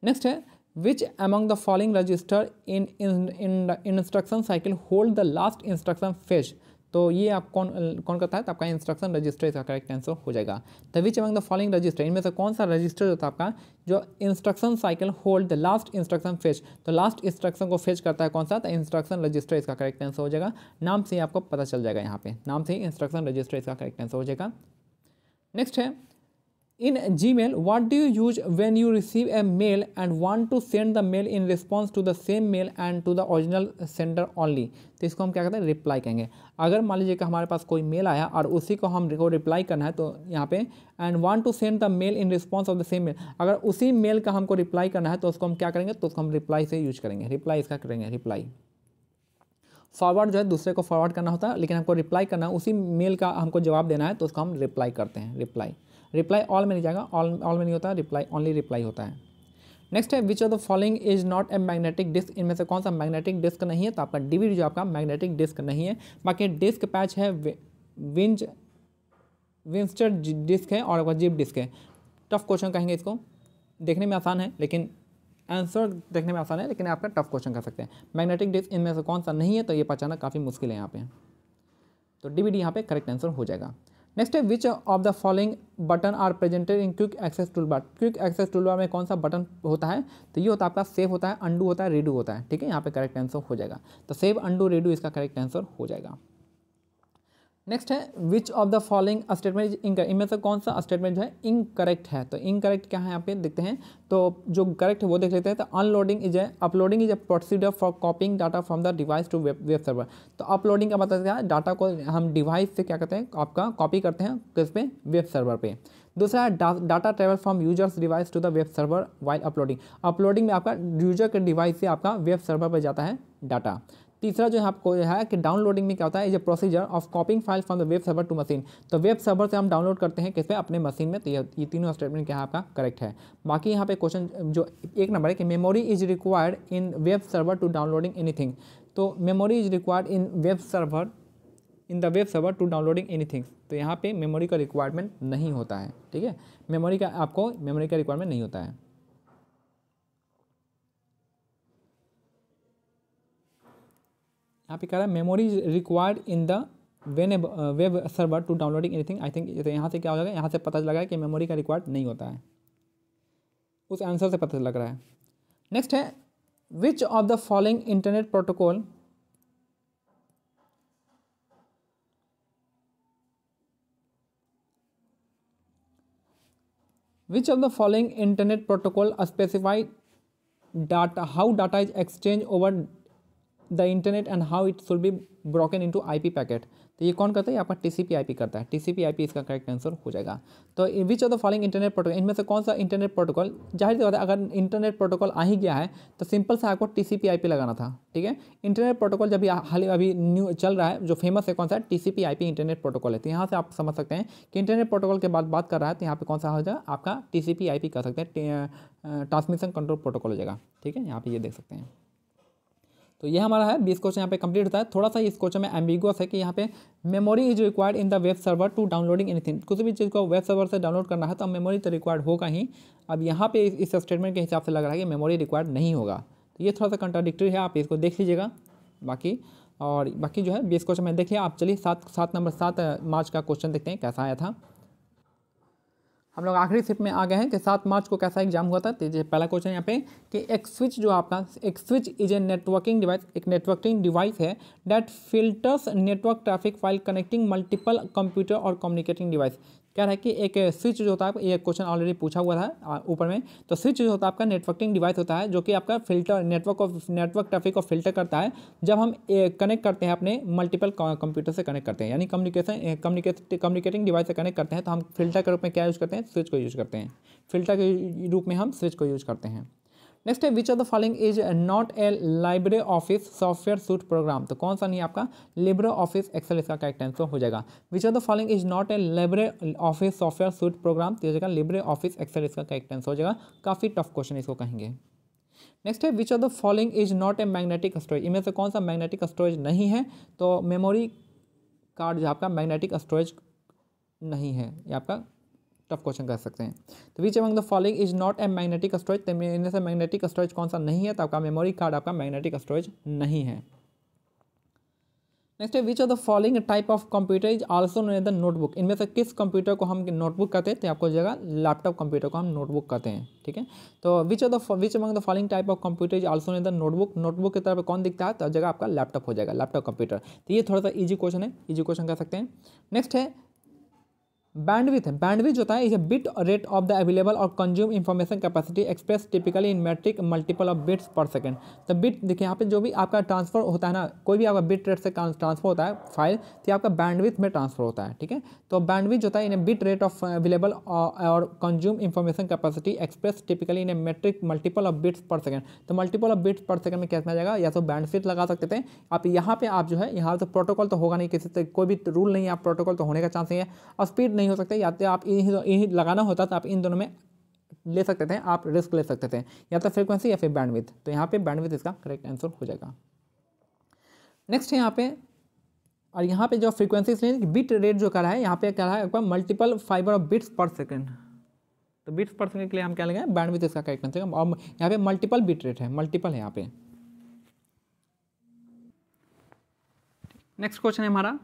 [SPEAKER 1] नेक्स्ट है which among the following register in in, in instruction cycle hold the last instruction fetch तो ये आप कौन कौन करता है तो आपका इंस्ट्रक्शन रजिस्टर इसका करेक्ट आंसर हो जाएगा the which among the following register इनमें से कौन सा रजिस्टर होता है आपका जो instruction cycle hold the last instruction fetch तो लास्ट इंस्ट्रक्शन को फेच करता है कौन सा तो इंस्ट्रक्शन रजिस्टर इसका करेक्ट आंसर हो जाएगा नाम से ही आपको पता चल जाएगा यहाँ पे नाम से ही इंस्ट्रक्शन रजिस्टर इसका करेक्ट आंसर हो जाएगा नेक्स्ट है in Gmail what do you use when you receive a mail and want to send the mail in response to the same mail and to the original sender only तो इसको हम क्या कहते हैं reply कहेंगे अगर मान लीजिए कि हमारे पास कोई मेल आया और उसी को हम को रिप्लाई करना है तो यहाँ पे and want to send the mail in response of the same mail अगर उसी मेल का हमको रिप्लाई करना है तो उसको हम क्या करेंगे तो उसको हम रिप्लाई से यूज करेंगे रिप्लाई इसका करेंगे रिप्लाई फॉरवर्ड जो है दूसरे को फॉरवर्ड करना होता है लेकिन हमको रिप्लाई करना है उसी मेल का हमको जवाब देना है तो उसको हम रिप्लाई करते हैं रिप्लाई रिप्लाई ऑल में नहीं जाएगा ऑल ऑल में नहीं होता रिप्लाई ओनली रिप्लाई होता है नेक्स्ट है which of the following is not a magnetic disk इनमें से कौन सा मैग्नेटिक डिस्क नहीं है तो आपका डीवीडी जो आपका मैग्नेटिक डिस्क नहीं है बाकी डिस्क पैच है विंज विंस्टर डिस्क है और आपका जीप डिस्क है टफ क्वेश्चन कहेंगे इसको देखने में आसान है लेकिन आंसर देखने में आसान है लेकिन आपका टफ क्वेश्चन कर सकते हैं मैग्नेटिक डिस्क इनमें से कौन सा नहीं है तो ये पहचाना काफ़ी मुश्किल है यहाँ पे तो डीवीडी यहाँ पे करेक्ट आंसर हो जाएगा नेक्स्ट है which of the following button are presented in quick access tool bar quick access tool bar में कौन सा बटन होता है तो ये होता है आपका सेव होता है अंडू होता है रेडू होता है ठीक है यहाँ पे करेक्ट आंसर हो जाएगा तो सेव अंडू रेडू इसका करेक्ट आंसर हो जाएगा नेक्स्ट है which of the following statement is इनमें से कौन सा स्टेटमेंट जो है इनकरेक्ट है तो इनकरेक्ट क्या है यहाँ पे देखते हैं तो जो करेक्ट है वो देख लेते हैं तो unloading is a uploading is a procedure for copying data from the device to web web server तो अपलोडिंग का मतलब क्या है डाटा को हम डिवाइस से क्या कहते हैं आपका कॉपी करते हैं किस पे वेब सर्वर पे दूसरा है डा, data travel from users device to the web server while uploading uploading में आपका यूजर के डिवाइस से आपका वेब सर्वर पर जाता है डाटा तीसरा जो है आपको है कि डाउनलोडिंग में क्या होता है is a procedure of copying file from the web server to machine तो वेब सर्वर से हम डाउनलोड करते हैं किसपे अपने मशीन में तो ये तीनों स्टेटमेंट क्या है आपका करेक्ट है बाकी यहाँ पे क्वेश्चन जो एक नंबर है कि memory is required in web server to downloading any तो memory is required in web server in the web server to downloading any तो यहाँ पर मेमोरी का रिक्वायरमेंट नहीं होता है ठीक है मेमोरी का आपको मेमोरी का रिक्वायरमेंट नहीं होता है यहाँ पे कह रहा है memory required in the when web server to downloading anything I think यहाँ से क्या हो जाएगा यहाँ से पता चला है कि मेमोरी का रिक्वायर्ड नहीं होता है उस आंसर से पता लग रहा है नेक्स्ट है which of the following internet protocol which of the following internet protocol specified data how data is exchanged over the internet and how it should be broken in I P packet तो ये कौन करता है यहाँ पर आई P करता है I P इसका करेक्ट आंसर हो जाएगा तो which of the following internet protocol इनमें से कौन सा इंटरनेट प्रोटोकॉल जाहिर सी बात है अगर इंटरनेट प्रोटोकॉल आ ही गया है तो सिंपल से आपको आई पी लगाना था ठीक है इंटरनेट प्रोटोकॉल जब हाल अभी न्यू चल रहा है जो फेमस है कौन सा है आई पी इंटरनेट प्रोटोकॉल है तो यहाँ से आप समझ सकते हैं कि इंटरनेट प्रोटोकॉल के बाद बात कर रहा है तो यहाँ पर कौन सा हो जाएगा आपका आई पी कर सकते हैं ट्रांसमिशन कंट्रोल प्रोटोकॉल हो जाएगा ठीक है यहाँ पर ये देख सकते हैं तो ये हमारा है बीस क्वेश्चन यहाँ पे कंप्लीट होता है थोड़ा सा इस क्वेश्चन में एम्बिगुअस है कि यहाँ पे memory is required in the web server to downloading anything कुछ भी चीज़ को वेब सर्वर से डाउनलोड करना है तो मेमोरी तो रिक्वायर्ड होगा ही अब यहाँ पे इस स्टेटमेंट के हिसाब से लग रहा है कि मेमोरी रिक्वायर्ड नहीं होगा तो ये थोड़ा सा कंट्राडिक्टी है आप इसको देख लीजिएगा बाकी और बाकी जो है बीस क्वेश्चन में देखिए आप चलिए सात सात नंबर सात मार्च का क्वेश्चन देखते हैं कैसा आया था हम लोग आखिरी सिप में आ गए हैं कि सात मार्च को कैसा एग्जाम हुआ था तो पहला क्वेश्चन यहाँ पे कि एक स्विच जो आपका एक switch is a networking device एक नेटवर्किंग डिवाइस है that filters network traffic file connecting multiple computer और कम्युनिकेटिंग डिवाइस क्या है कि एक स्विच जो होता है ये क्वेश्चन ऑलरेडी पूछा हुआ था ऊपर में तो स्विच जो होता है आपका नेटवर्किंग डिवाइस होता है जो कि आपका filter network of network traffic को फिल्टर करता है जब हम कनेक्ट करते हैं अपने मल्टीपल कंप्यूटर से कनेक्ट करते हैं यानी कम्युनिकेशन कम्युनिकेटिंग डिवाइस से कनेक्ट करते हैं तो हम फिल्टर के रूप में क्या यूज़ करते हैं स्विच को यूज़ करते हैं फिल्टर के रूप में हम स्विच को यूज़ करते हैं नेक्स्ट है which of the following is not a Libre Office software suite program तो कौन सा नहीं आपका लिब्रे ऑफिस एक्सेल इसका करेक्ट आंसर हो जाएगा which of the following is not a Libre Office software suite program तो जगह लिब्रे ऑफिस एक्सेल इसका करेक्ट आंसर हो जाएगा काफ़ी टफ क्वेश्चन इसको कहेंगे नेक्स्ट है which of the following is not a magnetic storage इनमें से कौन सा मैग्नेटिक स्टोरेज नहीं है तो मेमोरी कार्ड जो आपका मैग्नेटिक स्टोरेज नहीं है ये आपका टफ क्वेश्चन कर सकते हैं तो which among the following is not a magnetic storage इनमें से मैग्नेटिक स्टोरेज कौन सा नहीं है तो आपका मेमोरी कार्ड आपका मैग्नेटिक स्टोरेज नहीं है नेक्स्ट है which of the following type of computer is also known the notebook इनमें से किस कंप्यूटर को हम नोटबुक कहते हैं तो आपको जगह लैपटॉप कंप्यूटर को हम नोटबुक कहते हैं ठीक है तो which of the which among the following type of computer is also known the notebook notebook की तरफ कौन दिखता है तो जगह आपका लैपटॉप हो जाएगा लैपटॉप कंप्यूटर तो ये थोड़ा सा ईजी क्वेश्चन है ईजी क्वेश्चन कर सकते हैं नेक्स्ट है बैंडविथ बैंडविथ जो होता है is bit rate of the available or consume information capacity express typically in metric multiple of bits per second तो बिट देखिए यहाँ पे जो भी आपका ट्रांसफर होता है ना कोई भी आपका बिट रेट से ट्रांसफर होता है फाइल तो आपका बैंडविथ में ट्रांसफर होता है ठीक है तो बैंडविथ जो है in a bit rate of available or consume information capacity express typically in a metric multiple of bits per second तो multiple of bits per second में कैसे जाएगा या तो बैंडविथ लगा सकते थे आप यहाँ पे आप जो है यहाँ तो प्रोटोकॉल तो होगा नहीं किसी कोई भी रूल नहीं है प्रोटोकॉल तो होने का चांस नहीं है और स्पीड नहीं नहीं हो सकते या तो आप इन्हीं इन्हीं लगाना होता तो आप इन दोनों में ले सकते थे आप रिस्क ले सकते थे या तो फ्रिक्वेंसी या फिर बैंडविथ तो यहाँ पे बैंडविथ इसका करेक्ट आंसर हो जाएगा नेक्स्ट है यहाँ पे और यहाँ पे जो फ्रिक्वेंसी इसलिए बिट रेट जो करा है यहाँ पे करा है आपका multiple fibre of bits per second तो बिट्स पर सेकेंड के लिए हम क्या लेंगे बैंडविथ इसका करेक्ट आंसर और यहाँ पे मल्टीपल बिट रेट है मल्टीपल है यहाँ पे नेक्स्ट क्वेश्चन है हमारा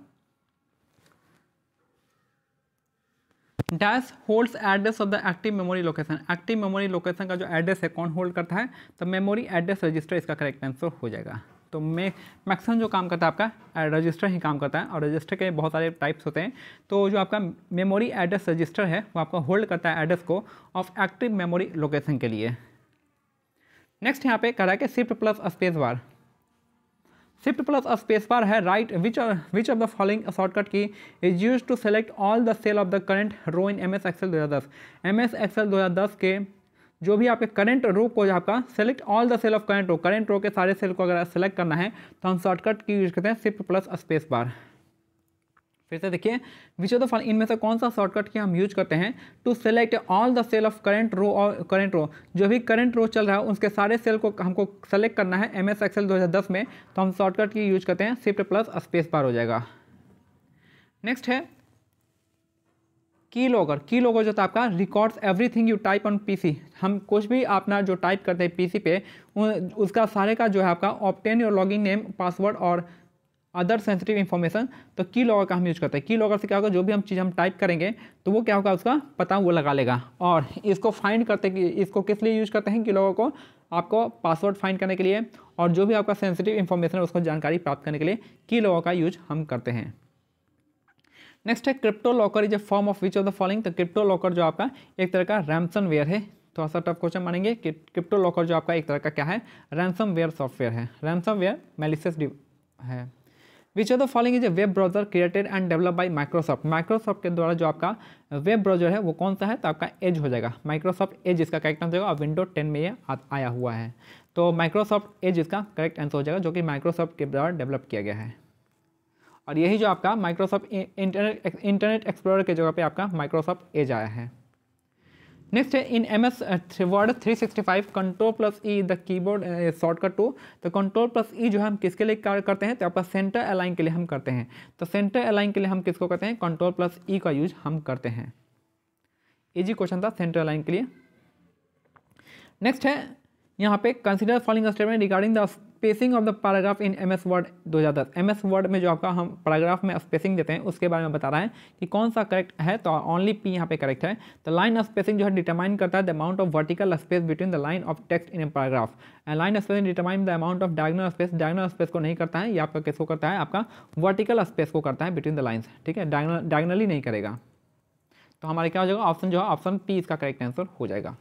[SPEAKER 1] dash holds address of the active memory location active memory location का जो एड्रेस है कौन होल्ड करता है तो मेमोरी एड्रेस रजिस्टर इसका करेक्ट आंसर हो जाएगा तो मे मैक्सिमम जो काम करता है आपका रजिस्टर ही काम करता है और रजिस्टर के बहुत सारे टाइप्स होते हैं तो जो आपका मेमोरी एड्रेस रजिस्टर है वो आपका होल्ड करता है एड्रेस को ऑफ एक्टिव मेमोरी लोकेशन के लिए नेक्स्ट यहाँ पे कह रहा है कि shift plus space bar shift plus space bar है right which which of the following shortcut key is use to select all the cell of the current row in M S Excel दो हज़ार दस M S Excel दो हज़ार दस के जो भी आपके करंट रो को आपका select all the cell of current row current row के सारे सेल को अगर सेलेक्ट करना है तो हम शॉर्टकट की यूज़ करते हैं शिफ्ट प्लस स्पेस बार फिर से देखिए विच ऑफ द इनमें से कौन सा शॉर्टकट की हम यूज करते हैं to select all the cell of current row और करंट रो जो भी करंट रो चल रहा है उसके सारे सेल को हमको सेलेक्ट करना है एम एस एक्सेल दो में तो हम शॉर्टकट की यूज करते हैं सिफ्ट प्लस स्पेस बार हो जाएगा नेक्स्ट है की लॉगर की लॉगर जो था आपका records everything you type on PC हम कुछ भी अपना जो टाइप करते हैं पीसी पे उसका सारे का जो है आपका obtain your login name password और अदर सेंसिटिव इन्फॉर्मेशन तो की लॉगर का हम यूज़ करते हैं की लॉगर से क्या होगा जो भी हम चीज़ हम टाइप करेंगे तो वो क्या होगा उसका पता वो लगा लेगा और इसको फाइंड करते कि इसको किस लिए यूज करते हैं की लॉगर को आपको पासवर्ड फाइंड करने के लिए और जो भी आपका सेंसिटिव इन्फॉर्मेशन है उसको जानकारी प्राप्त करने के लिए की लॉगर का यूज हम करते हैं नेक्स्ट है crypto locker is a form of which of the following तो क्रिप्टो लॉकर जो आपका एक तरह का रैमसन वेयर है थोड़ा सा टफ क्वेश्चन मानेंगे कि क्रिप्टो लॉकर जो आपका एक तरह का क्या है रैमसम वेयर सॉफ्टवेयर है रैमसम वेयर मेलिसियस है which of the following is a web browser created and develop by Microsoft Microsoft के द्वारा जो आपका वेब ब्राउजर है वो कौन सा है तो आपका एज हो जाएगा माइक्रोसॉफ्ट एज इसका करेक्ट आंसर होगा और विंडो टेन में ये आया हुआ है तो माइक्रोसॉफ्ट एज इसका करेक्ट आंसर हो जाएगा जो कि माइक्रोसॉफ्ट के द्वारा डेवलप किया गया है और यही जो आपका माइक्रोसॉफ्ट इंटरनेट इंटरनेट एक्सप्लोर के जगह पे आपका माइक्रोसॉफ्ट एज आया है नेक्स्ट है in M S word three sixty five control plus E the keyboard shortcut to तो कंट्रोल प्लस ई जो है हम किसके लिए कार्य करते हैं तो आपका सेंटर अलाइन के लिए हम करते हैं तो सेंटर अलाइन के लिए हम किसको करते हैं कंट्रोल प्लस ई का यूज हम करते हैं इजी क्वेश्चन था सेंटर अलाइन के लिए नेक्स्ट है यहाँ पे consider following statement regarding the spacing of the paragraph in M S word दो हज़ार दस एम एस वर्ड में जो आपका हम पैराग्राफ में स्पेसिंग देते हैं उसके बारे में बता रहा है कि कौन सा करेक्ट है तो ओनली पी यहाँ पे करेक्ट है तो लाइन स्पेसिंग जो है डिटरमाइन करता है the amount of vertical space between the line of text in a paragraph and line spacing determine the amount of diagonal space diagonal space को नहीं करता है या आपका किसको करता है आपका वर्टिकल स्पेस को करता है बिटवीन द लाइन्स ठीक है डायगनल डायगनली नहीं करेगा तो हमारे क्या हो जाएगा ऑप्शन जो है ऑप्शन पी इसका करेक्ट आंसर हो जाएगा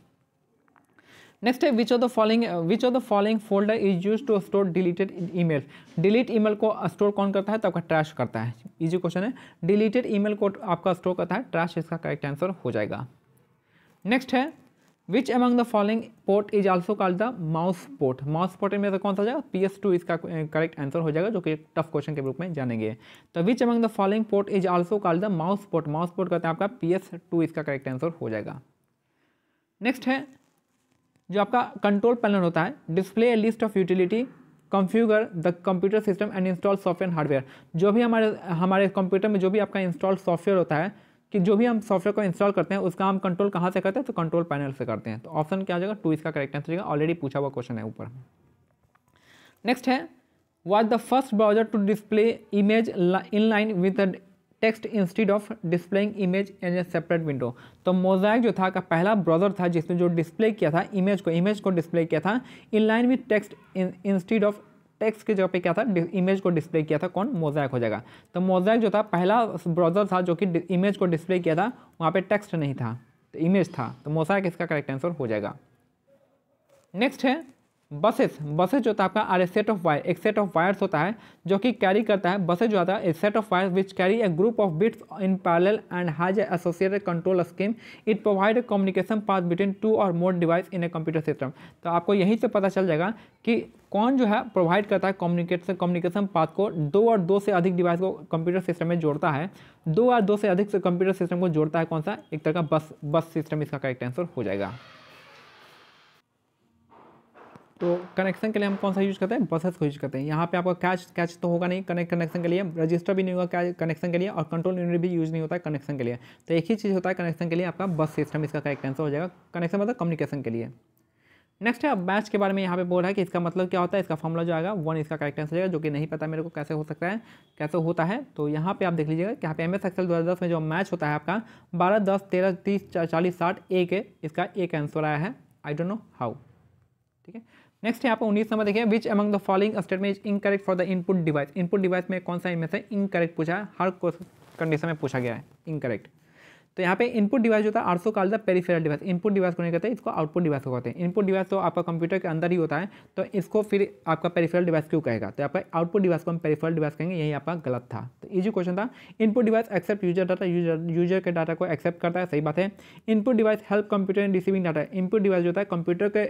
[SPEAKER 1] नेक्स्ट है which of the following which of the following folder is use to store deleted email delete email को स्टोर कौन करता है तो आपका ट्रैश करता है इजी क्वेश्चन है डिलीटेड ईमेल को आपका स्टोर करता है ट्रैश इसका करेक्ट आंसर हो जाएगा नेक्स्ट है which among the following port is also called the mouse port mouse port में से कौन सा जाएगा पी एस टू इसका करेक्ट uh, आंसर हो जाएगा जो कि टफ क्वेश्चन के रूप में जानेंगे तो which among the following port is also called the mouse port mouse port कहते हैं आपका पी एस टू इसका करेक्ट आंसर हो जाएगा नेक्स्ट है जो आपका कंट्रोल पैनल होता है display list of utility computer the computer system and install software hardware जो भी हमारे हमारे कंप्यूटर में जो भी आपका इंस्टॉल सॉफ्टवेयर होता है कि जो भी हम सॉफ्टवेयर को इंस्टॉल करते हैं उसका हम कंट्रोल कहाँ से करते हैं तो कंट्रोल पैनल से करते हैं तो ऑप्शन क्या हो जाएगा टू इसका करेक्ट आंसर ऑलरेडी पूछा हुआ क्वेश्चन है ऊपर नेक्स्ट है was the first browser to display image in line with text instead of displaying image as a separate window तो मोजाइक जो था का पहला ब्राउजर था जिसने जो डिस्प्ले किया था इमेज को इमेज को डिस्प्ले किया था in line with text instead of text के जगह पे क्या था इमेज को डिस्प्ले किया था कौन मोजाइक हो जाएगा तो मोजाइक जो था पहला ब्राउजर था जो कि इमेज को डिस्प्ले किया था वहाँ पर टेक्स्ट नहीं था तो इमेज था तो मोजाइक इसका करेक्ट आंसर हो जाएगा नेक्स्ट है बसेस बसेस जो होता है आपका are a set of wire एक सेट ऑफ वायर्स होता है जो कि कैरी करता है बसेस जो आता है a set of wires which carry a group of bits in parallel and has a associated control scheme it provide a communication path between two or more device in a computer system तो आपको यहीं से पता चल जाएगा कि कौन जो है प्रोवाइड करता है कम्युनिकेशन कम्युनिकेशन पाथ को दो और दो से अधिक डिवाइस को कंप्यूटर सिस्टम में जोड़ता है दो और दो से अधिक से कंप्यूटर सिस्टम को जोड़ता है कौन सा एक तरह का बस बस सिस्टम इसका करेक्ट आंसर हो जाएगा तो कनेक्शन के लिए हम कौन सा यूज़ करते हैं बसेस को यूज़ करते हैं यहाँ पे आपका कैच कैच तो होगा नहीं कनेक्ट कनेक्शन के लिए रजिस्टर भी नहीं होगा कैच कनेक्शन के लिए और कंट्रोल यूनिट भी यूज़ नहीं होता है कनेक्शन के लिए तो एक ही चीज़ होता है कनेक्शन के लिए आपका बस सिस्टम इसका करेक्ट आंसर हो जाएगा कनेक्शन मतलब कम्युनिकेशन के लिए नेक्स्ट है बैच के बारे में यहाँ पे बोल रहा है कि इसका मतलब क्या होता है इसका फॉर्मला जो आएगा वन इसका करेक्ट आंसर जाएगा जो कि नहीं पता मेरे को कैसे हो सकता है कैसे होता है तो यहाँ पे आप देख लीजिएगा यहाँ पे एम एस एक्सल दो में जो मैच होता है आपका बारह दस तेरह तीस चालीस साठ ए के इसका एक आंसर आया है आई डोंट नो हाउ ठीक है नेक्स्ट है आपको उन्नीस नंबर देखिए which among the following statement is incorrect for the input device input device में कौन सा इनमें से इनकरेक्ट पूछा है हर कंडीशन में पूछा गया है इनकरेक्ट तो यहाँ पे इनपुट डिवाइस जो था है are also called the peripheral device input device को नहीं कहते इसको आउटपुट डिवाइस को कहते हैं इनपुट डिवाइस तो आपका कंप्यूटर के अंदर ही होता है तो इसको फिर आपका पेरीफेरल डिवाइस क्यों कहेगा तो आपका आउटपुट डिवाइस को हम पेरीफेरल डिवाइस कहेंगे यही आपका गलत था तो ईजी क्वेश्चन था input device accept user data user user के डाटा को एक्सेप्ट करता है सही बात है input device help computer in receiving data input device जो होता है कंप्यूटर के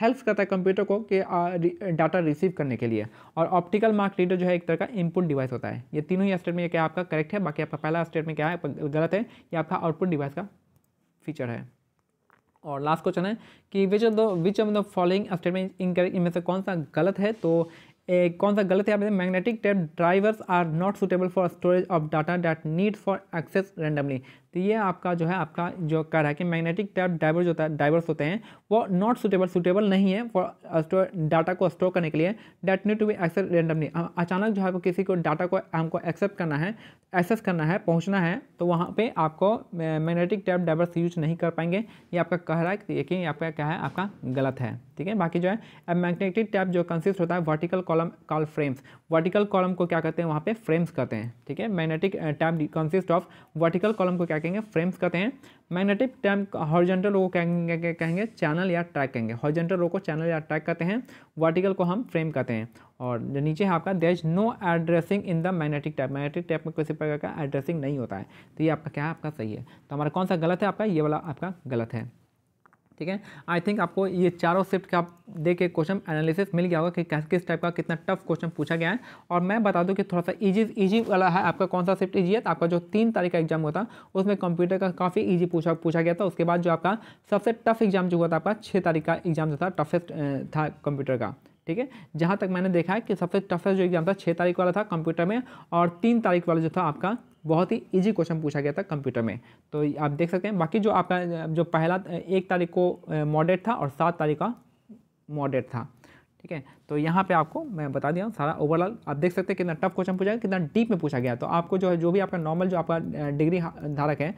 [SPEAKER 1] हेल्प करता है कंप्यूटर को कि डाटा रिसीव करने के लिए और ऑप्टिकल मार्क रीडर जो है एक तरह का इनपुट डिवाइस होता है ये तीनों ही स्टेट में क्या आपका करेक्ट है बाकी आपका पहला स्टेट में क्या है गलत है ये आपका आउटपुट डिवाइस का फीचर है और लास्ट क्वेश्चन है कि which of the which of the following statement incorrect इनमें से कौन सा गलत है तो एक कौन सा गलत है आप magnetic tape drivers are not suitable for storage of data that need for access randomly तो ये आपका जो है आपका जो कह रहा है कि मैग्नेटिक टैप डाइवर्स होता है डाइवर्स होते हैं वो नॉट सुटेबल सुटेबल नहीं है फॉर डाटा को स्टोर करने के लिए that need to be access randomly अचानक जो है किसी को डाटा को हमको एक्सेप्ट करना है एक्सेस करना है पहुंचना है तो वहाँ पे आपको मैग्नेटिक टैप डाइवर्स यूज नहीं कर पाएंगे ये आपका कह रहा है कि आपका क्या है आपका गलत है ठीक है बाकी जो है मैग्नेटिक टैप जो कंसिस्ट होता है vertical column call frames vertical column को क्या कहते हैं वहाँ पर फ्रेम्स कहते हैं ठीक है magnetic tape consist of vertical column को क्या क्या कहेंगे फ्रेम्स कहते हैं मैग्नेटिक टर्म हॉर्जेंटल रो को कहेंगे कहेंगे चैनल या ट्रैक कहेंगे हॉर्जेंटल रो को चैनल या ट्रैक कहते हैं वर्टिकल को हम फ्रेम कहते हैं और जो नीचे है आपका there is no addressing in the magnetic tape magnetic tape में किसी प्रकार का एड्रेसिंग नहीं होता है तो ये आपका क्या है आपका सही है तो हमारा कौन सा गलत है आपका ये वाला आपका गलत है ठीक है आई थिंक आपको ये चारों शिफ्ट का आप देख के क्वेश्चन एनालिसिस मिल गया होगा कि किस टाइप का कितना टफ क्वेश्चन पूछा गया है और मैं बता दूं कि थोड़ा सा ईजी ईजी वाला है आपका कौन सा शिफ्ट ईजी है आपका जो तीन तारीख का एग्जाम होता उसमें कंप्यूटर का काफ़ी ईजी पूछा पूछा गया था उसके बाद जो आपका सबसे टफ एग्जाम जो हुआ था आपका छः तारीख का एग्जाम जो था टफेस्ट था कंप्यूटर का ठीक है जहाँ तक मैंने देखा है कि सबसे टफेस्ट जो एग्जाम था छः तारीख वाला था कंप्यूटर में और तीन तारीख वाला जो था आपका बहुत ही इजी क्वेश्चन पूछा गया था कंप्यूटर में तो आप देख सकते हैं बाकी जो आपका जो पहला एक तारीख को मॉडरेट था और सात तारीख का मॉडरेट था ठीक है तो यहाँ पे आपको मैं बता दिया सारा ओवरऑल आप देख सकते हैं कितना टफ क्वेश्चन पूछा गया कितना डीप में पूछा गया तो आपको जो है जो भी आपका नॉर्मल जो आपका डिग्री धारक है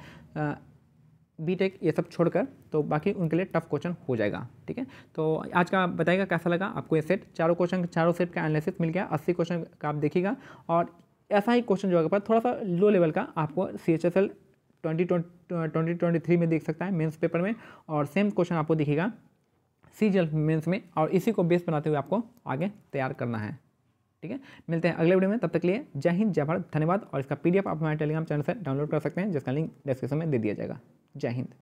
[SPEAKER 1] टेक ये सब छोड़कर तो बाकी उनके लिए टफ क्वेश्चन हो जाएगा ठीक है तो आज का बताएगा कैसा लगा आपको ये सेट चारों क्वेश्चन चारों सेट का एनालिसिस मिल गया अस्सी क्वेश्चन का आप देखिएगा और ऐसा ही क्वेश्चन जो आपके पास थोड़ा सा लो लेवल का आपको C H S L twenty twenty twenty three में देख सकता है मेंस पेपर में और सेम क्वेश्चन आपको दिखेगा सी जल मेन्स में और इसी को बेस बनाते हुए आपको आगे तैयार करना है ठीक है मिलते हैं अगले वीडियो में तब तक के लिए जय हिंद जय भारत धन्यवाद और इसका पीडीएफ आप हमारे टेलीग्राम चैनल से डाउनलोड कर सकते हैं जिसका लिंक डिस्क्रिप्शन में दे दिया जाएगा जय हिंद